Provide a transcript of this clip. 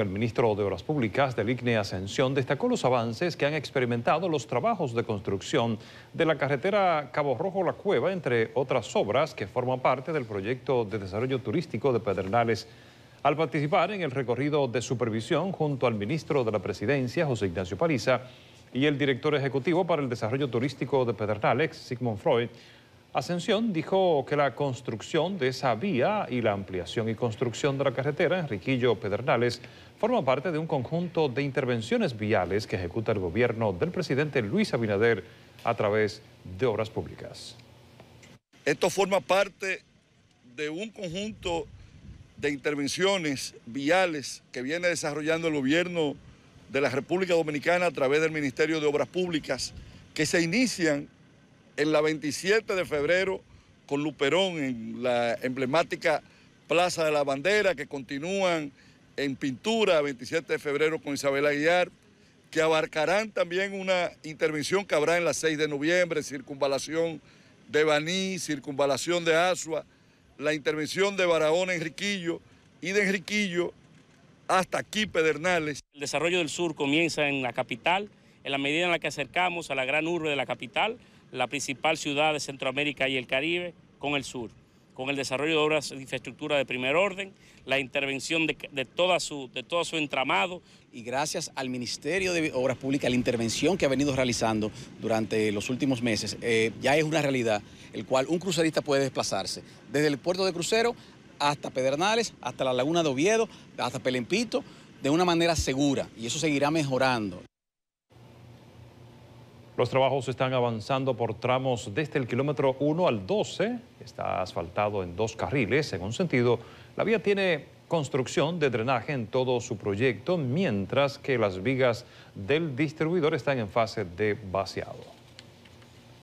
El ministro de Obras Públicas del ICNE Ascensión destacó los avances que han experimentado los trabajos de construcción de la carretera Cabo Rojo-La Cueva, entre otras obras que forman parte del proyecto de desarrollo turístico de Pedernales. Al participar en el recorrido de supervisión junto al ministro de la Presidencia, José Ignacio Paliza, y el director ejecutivo para el desarrollo turístico de Pedernales, Sigmund Freud, Ascensión dijo que la construcción de esa vía y la ampliación y construcción de la carretera en riquillo Pedernales forma parte de un conjunto de intervenciones viales que ejecuta el gobierno del presidente Luis Abinader a través de obras públicas. Esto forma parte de un conjunto de intervenciones viales que viene desarrollando el gobierno de la República Dominicana a través del Ministerio de Obras Públicas que se inician en la 27 de febrero con Luperón en la emblemática Plaza de la Bandera, que continúan en pintura 27 de febrero con Isabel Aguiar, que abarcarán también una intervención que habrá en la 6 de noviembre, circunvalación de Baní, circunvalación de Asua, la intervención de Barahona Enriquillo y de Enriquillo hasta aquí Pedernales. El desarrollo del sur comienza en la capital, en la medida en la que acercamos a la gran urbe de la capital, la principal ciudad de Centroamérica y el Caribe con el sur, con el desarrollo de obras de infraestructura de primer orden, la intervención de, toda su, de todo su entramado. Y gracias al Ministerio de Obras Públicas, la intervención que ha venido realizando durante los últimos meses, eh, ya es una realidad, el cual un crucerista puede desplazarse desde el puerto de crucero hasta Pedernales, hasta la laguna de Oviedo, hasta Pelempito, de una manera segura, y eso seguirá mejorando. Los trabajos están avanzando por tramos desde el kilómetro 1 al 12. Está asfaltado en dos carriles en un sentido. La vía tiene construcción de drenaje en todo su proyecto, mientras que las vigas del distribuidor están en fase de vaciado.